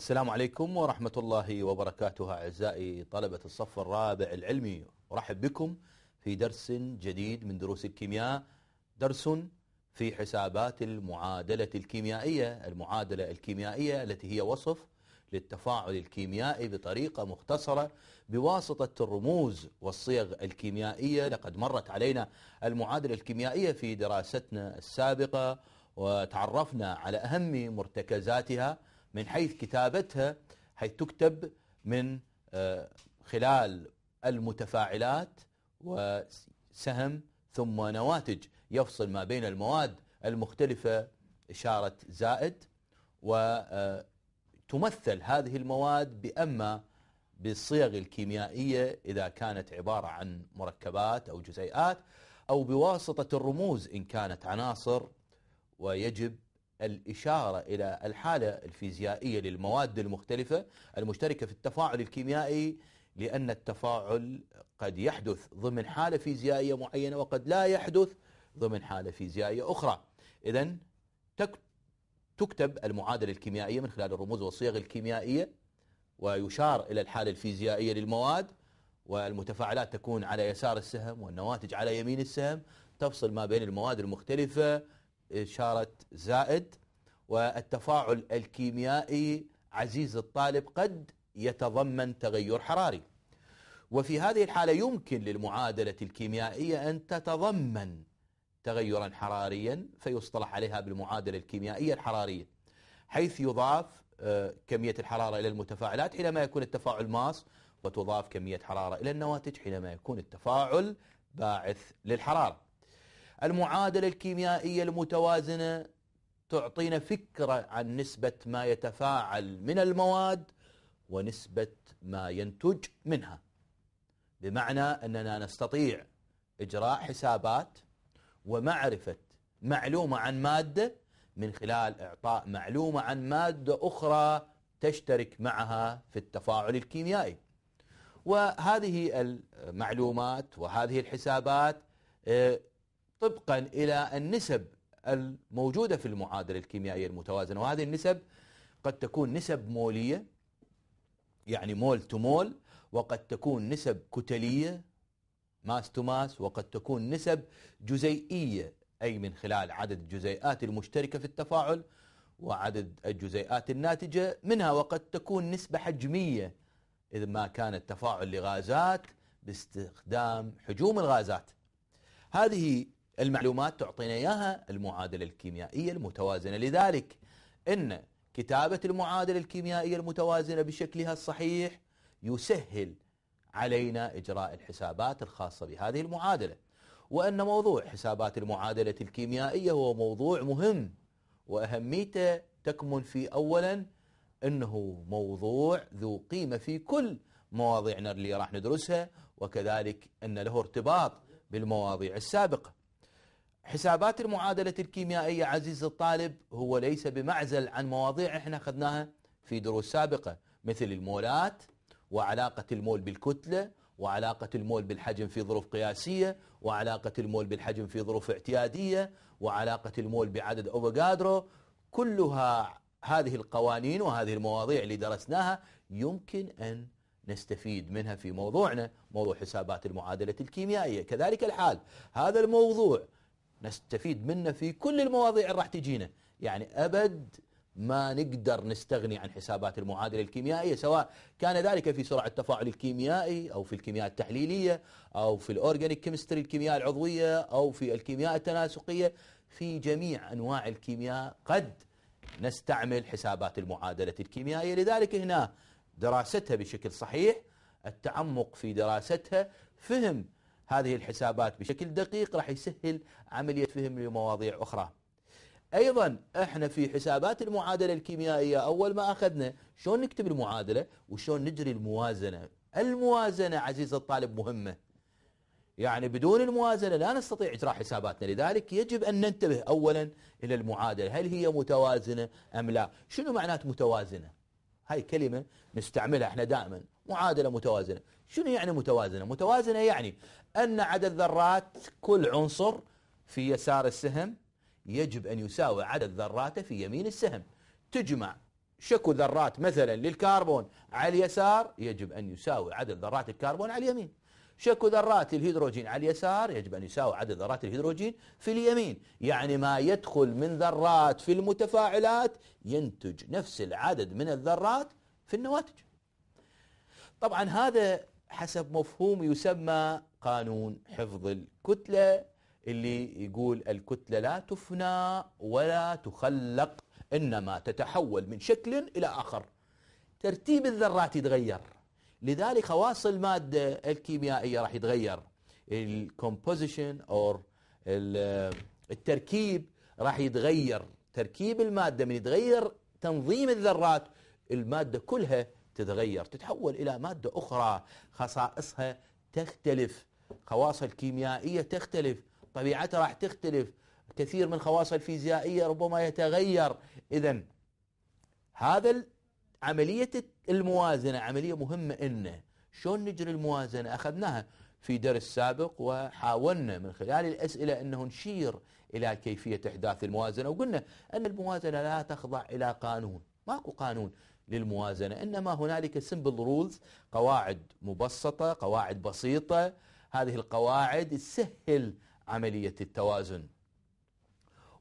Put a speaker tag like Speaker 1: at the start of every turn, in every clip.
Speaker 1: السلام عليكم ورحمة الله وبركاته أعزائي طلبة الصف الرابع العلمي أرحب بكم في درس جديد من دروس الكيمياء درس في حسابات المعادلة الكيميائية المعادلة الكيميائية التي هي وصف للتفاعل الكيميائي بطريقة مختصرة بواسطة الرموز والصيغ الكيميائية لقد مرت علينا المعادلة الكيميائية في دراستنا السابقة وتعرفنا على أهم مرتكزاتها من حيث كتابتها حيث تكتب من آه، خلال المتفاعلات وسهم ثم نواتج يفصل ما بين المواد المختلفة إشارة زائد وتمثل آه، هذه المواد بأما بالصيغ الكيميائية إذا كانت عبارة عن مركبات أو جزيئات أو بواسطة الرموز إن كانت عناصر ويجب الإشارة إلى الحالة الفيزيائية للمواد المختلفة المشتركة في التفاعل الكيميائي لأن التفاعل قد يحدث ضمن حالة فيزيائية معينة وقد لا يحدث ضمن حالة فيزيائية أخرى إذا تكتب المعادلة الكيميائية من خلال الرموز والصيغ الكيميائية ويشار إلى الحالة الفيزيائية للمواد والمتفاعلات تكون على يسار السهم والنواتج على يمين السهم تفصل ما بين المواد المختلفة إشارة زائد والتفاعل الكيميائي عزيز الطالب قد يتضمن تغير حراري وفي هذه الحالة يمكن للمعادلة الكيميائية أن تتضمن تغيرا حراريا فيصطلح عليها بالمعادلة الكيميائية الحرارية حيث يضاف آه، كمية الحرارة إلى المتفاعلات حينما يكون التفاعل ماس وتضاف كمية حرارة إلى النواتج حينما يكون التفاعل باعث للحرارة المعادلة الكيميائية المتوازنة تعطينا فكرة عن نسبة ما يتفاعل من المواد ونسبة ما ينتج منها بمعنى أننا نستطيع إجراء حسابات ومعرفة معلومة عن مادة من خلال إعطاء معلومة عن مادة أخرى تشترك معها في التفاعل الكيميائي وهذه المعلومات وهذه الحسابات آه، طبقا إلى النسب الموجودة في المعادلة الكيميائية المتوازنة وهذه النسب قد تكون نسب مولية يعني مول تو مول وقد تكون نسب كتلية ماس تو ماس وقد تكون نسب جزيئية أي من خلال عدد الجزيئات المشتركة في التفاعل وعدد الجزيئات الناتجة منها وقد تكون نسبة حجمية إذا ما كان التفاعل لغازات باستخدام حجوم الغازات هذه المعلومات تعطينا إياها المعادلة الكيميائية المتوازنة لذلك أن كتابة المعادلة الكيميائية المتوازنة بشكلها الصحيح يسهل علينا إجراء الحسابات الخاصة بهذه المعادلة وأن موضوع حسابات المعادلة الكيميائية هو موضوع مهم وأهميته تكمن في أولا أنه موضوع ذو قيمة في كل مواضيعنا اللي راح ندرسها وكذلك أن له ارتباط بالمواضيع السابقة حسابات المعادلة الكيميائية عزيز الطالب هو ليس بمعزل عن مواضيع احنا اخذناها في دروس سابقة مثل المولات وعلاقة المول بالكتلة وعلاقة المول بالحجم في ظروف قياسية وعلاقة المول بالحجم في ظروف اعتيادية وعلاقة المول بعدد أوفوغادرو كلها هذه القوانين وهذه المواضيع اللي درسناها يمكن أن نستفيد منها في موضوعنا موضوع حسابات المعادلة الكيميائية كذلك الحال هذا الموضوع نستفيد منه في كل المواضيع اللي راح تجينا يعني أبد ما نقدر نستغني عن حسابات المعادلة الكيميائية سواء كان ذلك في سرعة التفاعل الكيميائي أو في الكيمياء التحليلية أو في الأورجانيك كيمستري الكيمياء العضوية أو في الكيمياء التناسقية في جميع أنواع الكيمياء قد نستعمل حسابات المعادلة الكيميائية لذلك هنا دراستها بشكل صحيح التعمق في دراستها فهم هذه الحسابات بشكل دقيق راح يسهل عملية فهم لمواضيع أخرى ايضا احنا في حسابات المعادله الكيميائيه اول ما اخذنا شلون نكتب المعادله وشلون نجري الموازنه الموازنه عزيز الطالب مهمه يعني بدون الموازنه لا نستطيع اجراء حساباتنا لذلك يجب ان ننتبه اولا الى المعادله هل هي متوازنه ام لا شنو معنات متوازنه هاي كلمه نستعملها احنا دائما معادله متوازنه شنو يعني متوازنة متوازنة يعني أن عدد ذرات كل عنصر في يسار السهم يجب أن يساوي عدد ذراته في يمين السهم تجمع شكو ذرات مثلا للكربون على اليسار يجب أن يساوي عدد ذرات الكربون على اليمين شكو ذرات الهيدروجين على اليسار يجب أن يساوي عدد ذرات الهيدروجين في اليمين يعني ما يدخل من ذرات في المتفاعلات ينتج نفس العدد من الذرات في النواتج طبعا هذا حسب مفهوم يسمى قانون حفظ الكتلة اللي يقول الكتلة لا تفنى ولا تخلق إنما تتحول من شكل إلى آخر ترتيب الذرات يتغير لذلك خواص المادة الكيميائية راح يتغير الكومبوزيشن أو التركيب راح يتغير تركيب المادة من يتغير تنظيم الذرات المادة كلها تتغير تتحول إلى مادة أخرى خصائصها تختلف خواصها الكيميائية تختلف طبيعتها راح تختلف كثير من خواصها الفيزيائية ربما يتغير إذا هذا عملية الموازنة عملية مهمة إنه شلون نجري الموازنة أخذناها في درس سابق وحاولنا من خلال الأسئلة أنه نشير إلى كيفية إحداث الموازنة وقلنا أن الموازنة لا تخضع إلى قانون ماكو قانون للموازنة إنما هنالك سمبل رولز قواعد مبسطة قواعد بسيطة هذه القواعد تسهل عملية التوازن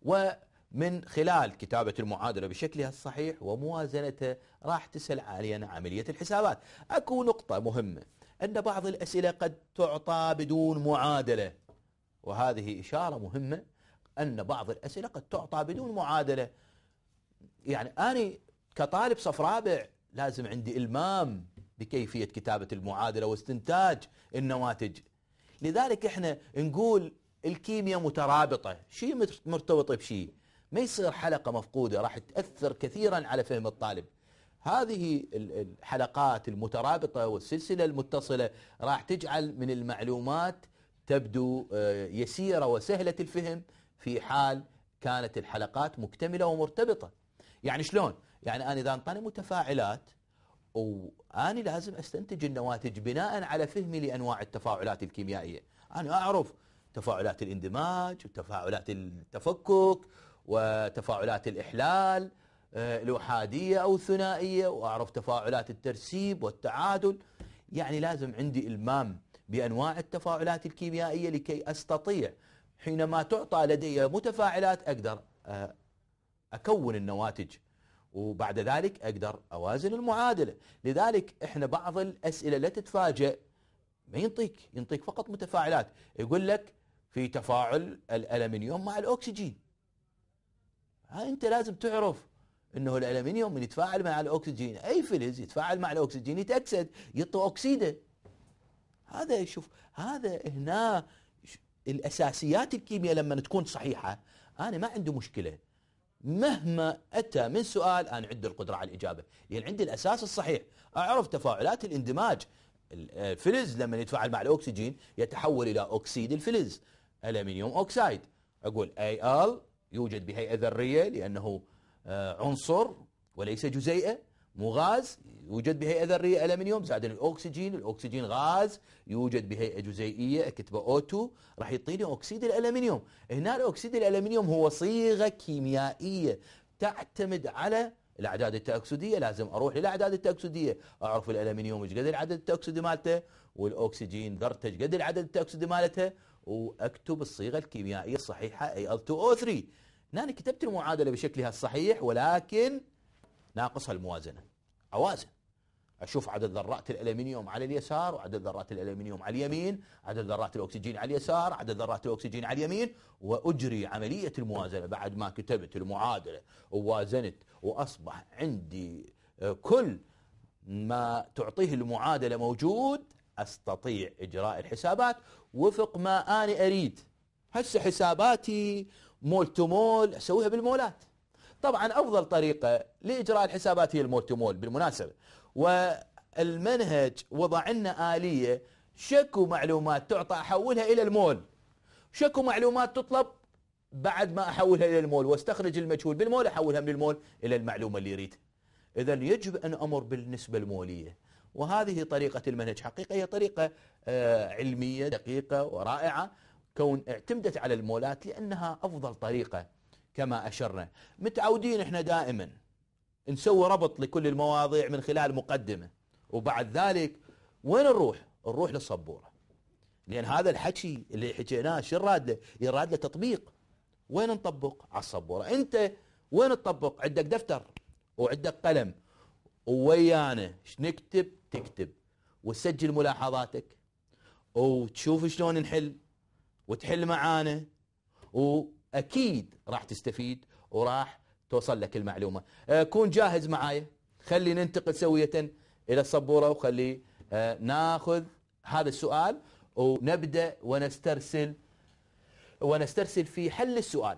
Speaker 1: ومن خلال كتابة المعادلة بشكلها الصحيح وموازنته راح تسهل علينا عملية الحسابات أكو نقطة مهمة أن بعض الأسئلة قد تعطى بدون معادلة وهذه إشارة مهمة أن بعض الأسئلة قد تعطى بدون معادلة يعني أنا كطالب صف رابع لازم عندي المام بكيفيه كتابه المعادله واستنتاج النواتج لذلك احنا نقول الكيمياء مترابطه شيء مرتبط بشيء ما يصير حلقه مفقوده راح تاثر كثيرا على فهم الطالب هذه الحلقات المترابطه والسلسله المتصله راح تجعل من المعلومات تبدو آه، يسيره وسهله الفهم في حال كانت الحلقات مكتمله ومرتبطه يعني شلون يعني أنا إذا أنطاني متفاعلات وأنا لازم أستنتج النواتج بناء على فهمي لأنواع التفاعلات الكيميائية أنا أعرف تفاعلات الاندماج وتفاعلات التفكك وتفاعلات الإحلال آه، الأحادية أو الثنائية وأعرف تفاعلات الترسيب والتعادل يعني لازم عندي إلمام بأنواع التفاعلات الكيميائية لكي أستطيع حينما تعطى لدي متفاعلات أقدر آه، أكون النواتج وبعد ذلك أقدر أوازن المعادلة لذلك إحنا بعض الأسئلة لا تتفاجئ ما ينطيك ينطيك فقط متفاعلات يقول لك في تفاعل الألمنيوم مع الأكسجين ها أنت لازم تعرف انه الالمنيوم من يتفاعل مع الاكسجين اي فلز يتفاعل مع الاكسجين يتاكسد يعطي اكسيده هذا شوف هذا هنا الاساسيات الكيمياء لما تكون صحيحه انا ما عندي مشكله مهما أتى من سؤال أنا عندي القدرة على الإجابة لأن يعني عندي الأساس الصحيح أعرف تفاعلات الاندماج الفلز لما يتفاعل مع الأكسجين يتحول إلى أكسيد الفلز ألمنيوم أوكسايد أقول AL يوجد بهيئة ذرية لأنه آه، عنصر وليس جزيئة مو غاز يوجد بهيئه ذريه الومنيوم زائد الاكسجين، الاكسجين غاز يوجد بهيئه جزيئيه اكتبه او2 راح يعطيني اكسيد الالومنيوم، هنا الاكسيد الالومنيوم هو صيغه كيميائيه تعتمد على الاعداد التاكسديه، لازم اروح للاعداد التاكسديه، اعرف الالومنيوم ايش قد العدد التاكسدي مالته، والاكسجين ذرته ايش قد العدد التاكسدي مالته، واكتب الصيغه الكيميائيه الصحيحه Al2O3. هنا كتبت المعادله بشكلها الصحيح ولكن ناقصها الموازنه. اوازن اشوف عدد ذرات الالمنيوم على اليسار وعدد ذرات الالمنيوم على اليمين عدد ذرات الاكسجين على اليسار عدد ذرات الاكسجين على اليمين واجري عمليه الموازنه بعد ما كتبت المعادله ووازنت واصبح عندي آه، كل ما تعطيه المعادله موجود استطيع اجراء الحسابات وفق ما انا اريد هسه حساباتي مول تو مول اسويها بالمولات طبعا أفضل طريقة لإجراء الحسابات هي المورتمول بالمناسبة والمنهج وضع لنا آلية شكو معلومات تعطى أحولها إلى المول شكو معلومات تطلب بعد ما أحولها إلى المول واستخرج المجهول بالمول أحولها من المول إلى المعلومة اللي يريدها إذا يجب أن أمر بالنسبة المولية وهذه طريقة المنهج حقيقة هي طريقة آه، علمية دقيقة ورائعة كون اعتمدت على المولات لأنها أفضل طريقة كما أشرنا متعودين إحنا دائما نسوي ربط لكل المواضيع من خلال مقدمة وبعد ذلك وين نروح نروح للصبورة لأن هذا الحكي اللي حكيناه شو يراد له يراد له تطبيق وين نطبق على الصبورة أنت وين تطبق عندك دفتر وعندك قلم ويانا نكتب تكتب وتسجل ملاحظاتك وتشوف شلون نحل وتحل معانا أكيد راح تستفيد وراح توصل لك المعلومة آه، كون جاهز معايا خلي ننتقل سوية إلى السبورة وخلي آه، ناخذ هذا السؤال ونبدأ ونسترسل ونسترسل في حل السؤال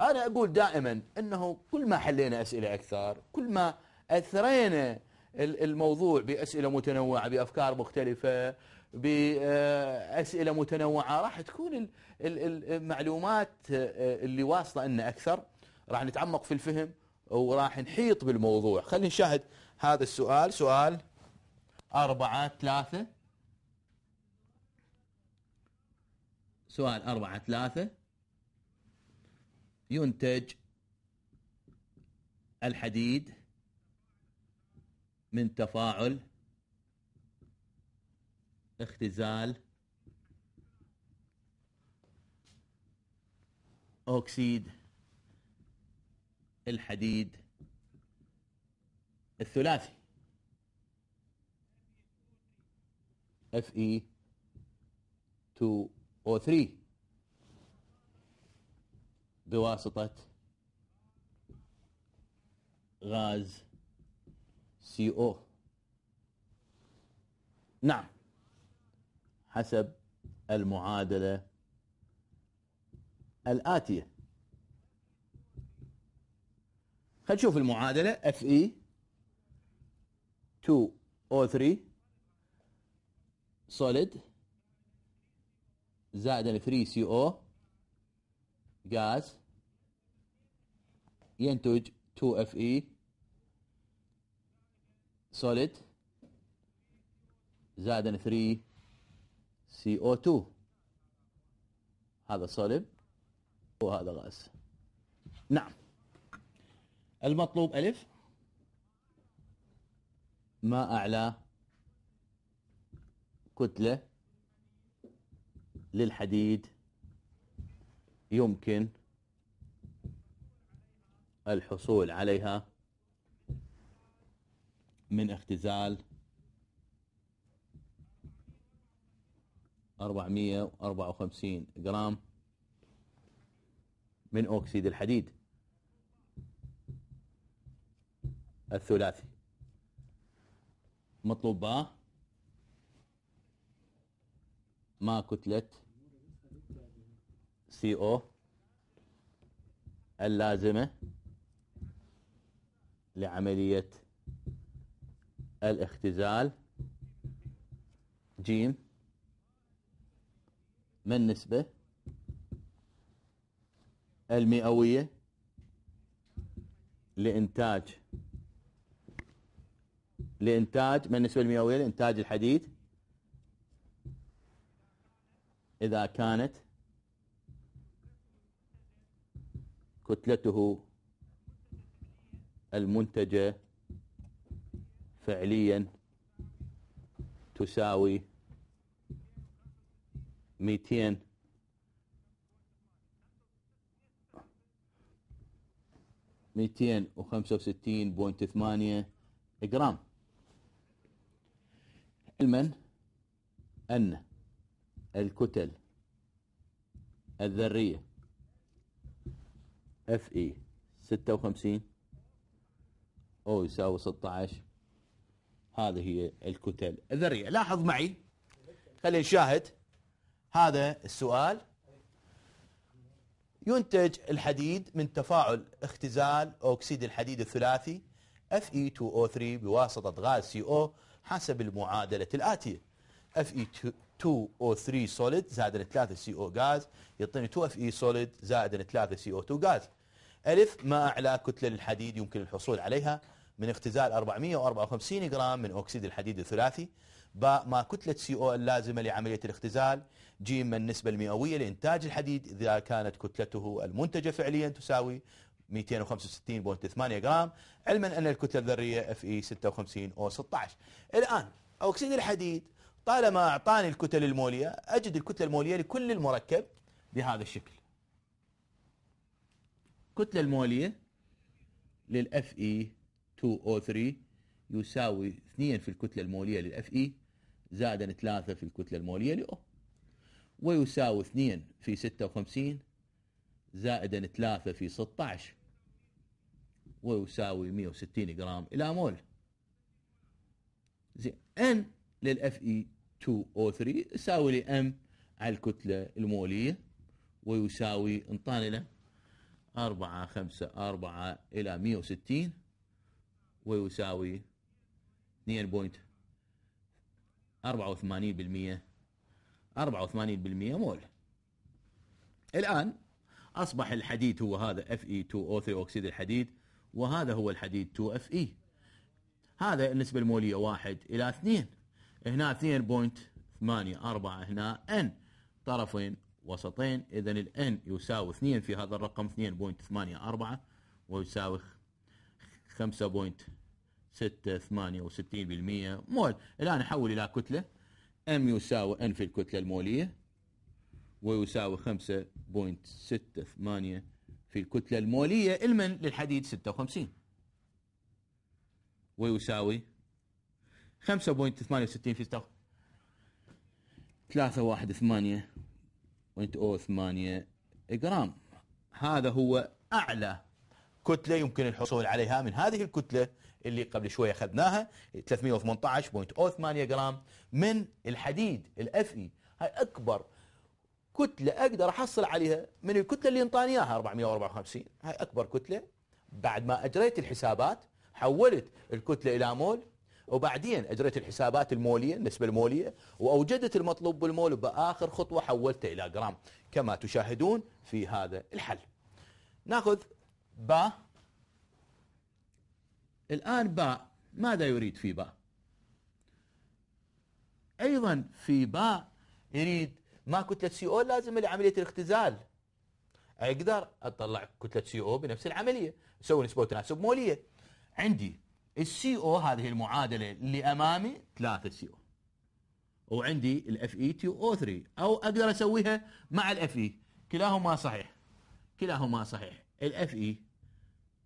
Speaker 1: أنا أقول دائما أنه كل ما حلينا أسئلة أكثر كل ما أثرينا الموضوع بأسئلة متنوعة بأفكار مختلفة بأسئلة متنوعة راح تكون المعلومات آه، اللي واصلة لنا أكثر راح نتعمق في الفهم وراح نحيط بالموضوع خلينا نشاهد هذا السؤال سؤال أربعة ثلاثة سؤال أربعة ثلاثة ينتج الحديد من تفاعل اختزال اوكسيد الحديد الثلاثي Fe2O3 بواسطة غاز CO نعم حسب المعادلة الآتية خلينا نشوف المعادلة اف اي 2 او 3 solid زائد 3 سي او ينتج 2 اف اي solid زائد 3 CO2 هذا صلب وهذا غاز نعم المطلوب ألف ما أعلى كتلة للحديد يمكن الحصول عليها من اختزال 454 جرام من أكسيد الحديد الثلاثي مطلوب باه ما كتلة سي او اللازمة لعملية الاختزال جيم ما النسبة المئوية لإنتاج لإنتاج ما النسبة المئوية لإنتاج الحديد إذا كانت كتلته المنتجة فعليا تساوي 200 265.8 جرام علما أن الكتل الذرية اف اي 56 او يساوي 16 هذه هي الكتل الذرية لاحظ معي خلينا نشاهد هذا السؤال ينتج الحديد من تفاعل اختزال أكسيد الحديد الثلاثي Fe2O3 بواسطة غاز CO حسب المعادلة الآتية Fe2O3 solid زائد 3 CO غاز يعطيني 2Fe solid زائد 3 CO2 غاز ألف ما أعلى كتلة للحديد يمكن الحصول عليها من اختزال 454 جرام من أكسيد الحديد الثلاثي باء ما كتلة سي او اللازمة لعملية الاختزال جيم النسبة المئوية لإنتاج الحديد إذا كانت كتلته المنتجة فعليا تساوي 265.8 جرام علما أن الكتلة الذرية اف اي 56 او 16 الآن أوكسيد الحديد طالما أعطاني الكتل المولية أجد الكتلة المولية لكل المركب بهذا الشكل الكتلة المولية للFE2O3 يساوي 2 في الكتلة المولية للاف اي زائدا 3 في الكتلة المولية لاو ويساوي 2 في 56 زائدا 3 في 16 ويساوي 160 جرام الى مول زين ان للاف اي 2 او 3 يساوي لي ام على الكتلة المولية ويساوي انطاني له 4 5 4 إلى 160 ويساوي 2.84% 84% مول الآن أصبح الحديد هو هذا Fe2O 3 أكسيد الحديد وهذا هو الحديد 2Fe هذا النسبة المولية 1 إلى 2 هنا 2.84 هنا N طرفين وسطين إذا N يساوي 2 في هذا الرقم 2.84 ويساوي 5.84 6 68% مول الآن أحول إلى كتلة ام يساوي ان في الكتلة المولية ويساوي 5.68 في الكتلة المولية المن للحديد 56 ويساوي 5.68 في 3 جرام هذا هو أعلى كتلة يمكن الحصول عليها من هذه الكتلة اللي قبل شوية أخذناها 318.8 جرام من الحديد اي هاي أكبر كتلة أقدر أحصل عليها من الكتلة اللي انطاني إياها 454 هاي أكبر كتلة بعد ما أجريت الحسابات حولت الكتلة إلى مول وبعدين أجريت الحسابات المولية النسبة المولية وأوجدت المطلوب بالمول بآخر خطوة حولته إلى جرام كما تشاهدون في هذا الحل ناخذ با الآن باء ماذا يريد في باء أيضا في باء يريد ما كتلة سي او لازم لعملية الاختزال أقدر أطلع كتلة سي او بنفس العملية أسوي نسبة وتناسب مولية عندي السي او هذه المعادلة اللي أمامي ثلاثة سي او وعندي الاف اي تي او 3 او اقدر اسويها مع الاف اي e، كلاهما صحيح كلاهما صحيح الاف اي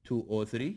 Speaker 1: 2 او 3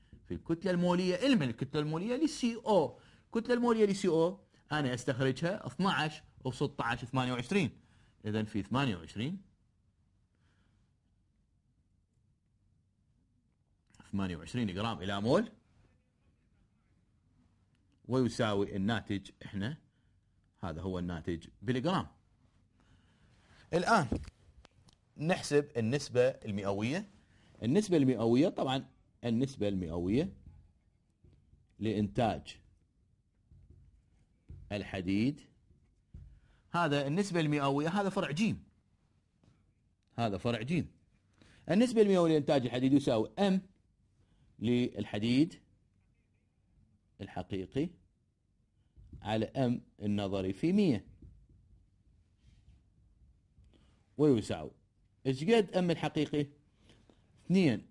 Speaker 1: في الكتلة المولية المن الكتلة المولية للسي او الكتلة المولية للسي او انا استخرجها 12 و 16 28 اذا في 28 28 جرام الى مول ويساوي الناتج احنا هذا هو الناتج بالجرام الان نحسب النسبة المئوية النسبة المئوية طبعا النسبة المئوية لإنتاج الحديد هذا النسبة المئوية هذا فرع جيم هذا فرع جيم النسبة المئوية لإنتاج الحديد يساوي أم للحديد الحقيقي على أم النظري في 100 ويساوي ايش قد أم الحقيقي؟ اثنين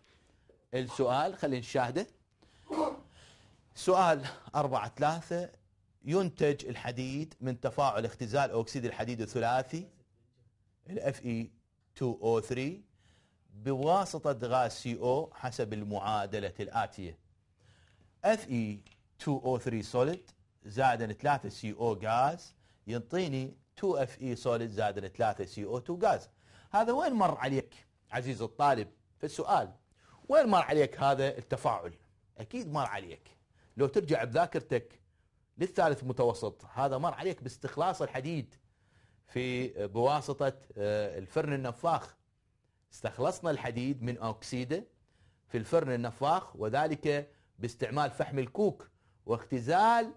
Speaker 1: السؤال خلينا نشاهده سؤال أربعة ثلاثة ينتج الحديد من تفاعل اختزال أكسيد الحديد الثلاثي ال Fe2O3 بواسطة غاز CO حسب المعادلة الآتية Fe2O3 solid زائد 3 CO غاز ينطيني 2Fe solid زائد 3 CO2 غاز هذا وين مر عليك عزيز الطالب في السؤال وين مر عليك هذا التفاعل أكيد مر عليك لو ترجع بذاكرتك للثالث متوسط هذا مر عليك باستخلاص الحديد في بواسطة آه، الفرن النفاخ استخلصنا الحديد من اوكسيده في الفرن النفاخ وذلك باستعمال فحم الكوك واختزال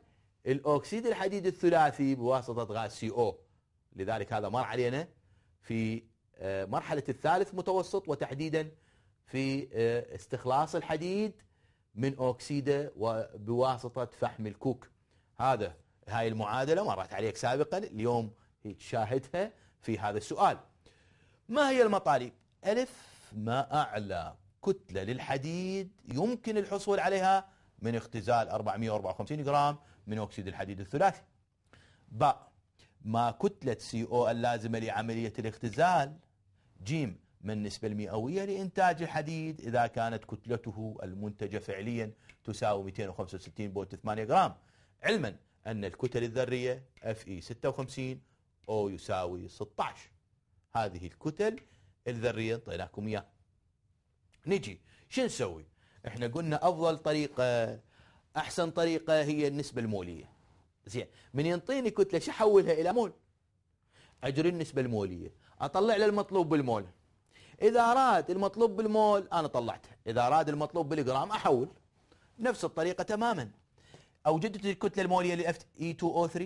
Speaker 1: الاوكسيد الحديد الثلاثي بواسطة غاز سي او لذلك هذا مر علينا في آه، مرحلة الثالث متوسط وتحديدا في آه، استخلاص الحديد من اوكسيده وبواسطه فحم الكوك هذا هاي المعادلة مرت عليك سابقا اليوم تشاهدها في هذا السؤال ما هي المطالب؟ ألف ما أعلى كتلة للحديد يمكن الحصول عليها من اختزال 454 جرام من أكسيد الحديد الثلاثي باء ما كتلة سي او اللازمة لعملية الاختزال جيم ما النسبة المئوية لإنتاج الحديد إذا كانت كتلته المنتجة فعليا تساوي 265.8 جرام علما أن الكتل الذرية Fe 56 أو يساوي 16 هذه الكتل الذرية طيناكم إياه نجي شو نسوي احنا قلنا أفضل طريقة أحسن طريقة هي النسبة المولية زين من ينطيني كتلة شو أحولها إلى مول أجري النسبة المولية أطلع له المطلوب بالمول إذا أراد المطلوب بالمول أنا طلعته إذا أراد المطلوب بالجرام أحول نفس الطريقة تماما أوجدت الكتلة المولية للأفت E2O3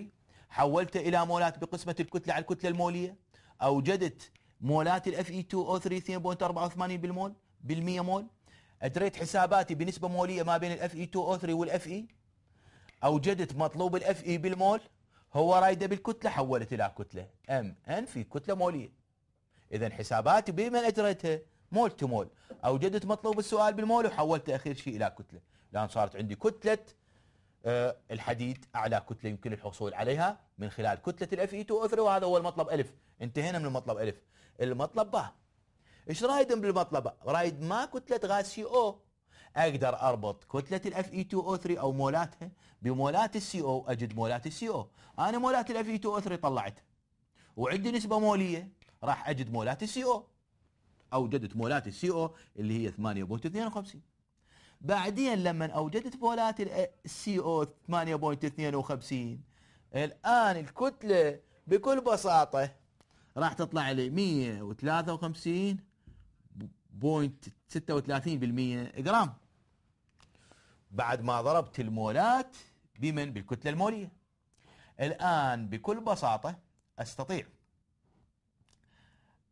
Speaker 1: حولت إلى مولات بقسمة الكتلة على الكتلة المولية أوجدت مولات الاف اي 2 او 3 2.84 بالمول بالمية مول ادريت حساباتي بنسبه موليه ما بين الاف اي 2 او 3 والاف اي اوجدت مطلوب الاف اي e بالمول هو رايده بالكتله حولت الى كتله ام ان في كتله موليه اذا حساباتي بمن اجريتها مول تو مول اوجدت مطلوب السؤال بالمول وحولت اخر شيء الى كتله الان صارت عندي كتله آه، الحديد اعلى كتله يمكن الحصول عليها من خلال كتله الاف اي 2 افري وهذا هو المطلب الف انتهينا من المطلب الف المطلب با ايش رايد بالمطلب رايد ما كتله غاز سي او اقدر اربط كتله الاف اي 2 او 3 او مولاتها بمولات السي او اجد مولات السي او انا مولات الاف اي 2 او 3 طلعتها وعندي نسبه موليه راح اجد مولات السي e او اوجدت مولات السي او e اللي هي 8.52 بعدين لما اوجدت مولات السي او 8.52 الان الكتله بكل بساطه راح تطلع لي 153.36% جرام بعد ما ضربت المولات بمن بالكتله الموليه الان بكل بساطه استطيع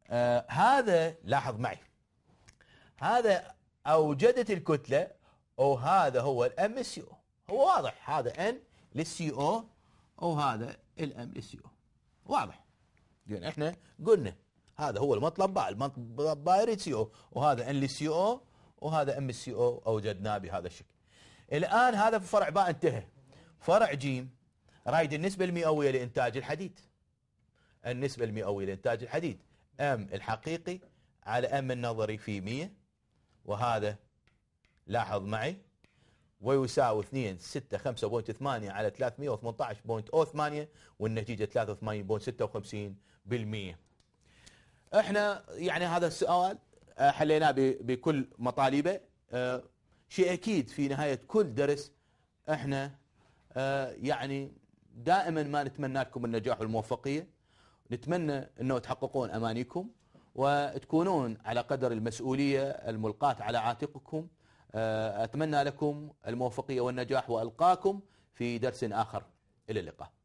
Speaker 1: آه هذا لاحظ معي هذا اوجدت الكتله وهذا هو الام اس او هو واضح هذا ان للسي او وهذا الام للسي او واضح لان احنا قلنا هذا هو المطلب باء المطلب بايريت سي او وهذا ان للسي او وهذا ام السي او اوجدناه بهذا الشكل الان هذا في فرع باء انتهى فرع جيم رايد النسبه المئويه لانتاج الحديد النسبه المئويه لانتاج الحديد أم الحقيقي على أم النظري في 100 وهذا لاحظ معي ويساوي 2 6 5.8 على 318.08 والنتيجة 83.56% احنا يعني هذا السؤال آه، حليناه بكل مطالبه آه، شيء أكيد في نهاية كل درس احنا آه، يعني دائما ما نتمنى لكم النجاح والموفقية نتمنى أنه تحققون أمانيكم وتكونون على قدر المسؤولية الملقاة على عاتقكم آه، أتمنى لكم الموفقية والنجاح وألقاكم في درس آخر إلى اللقاء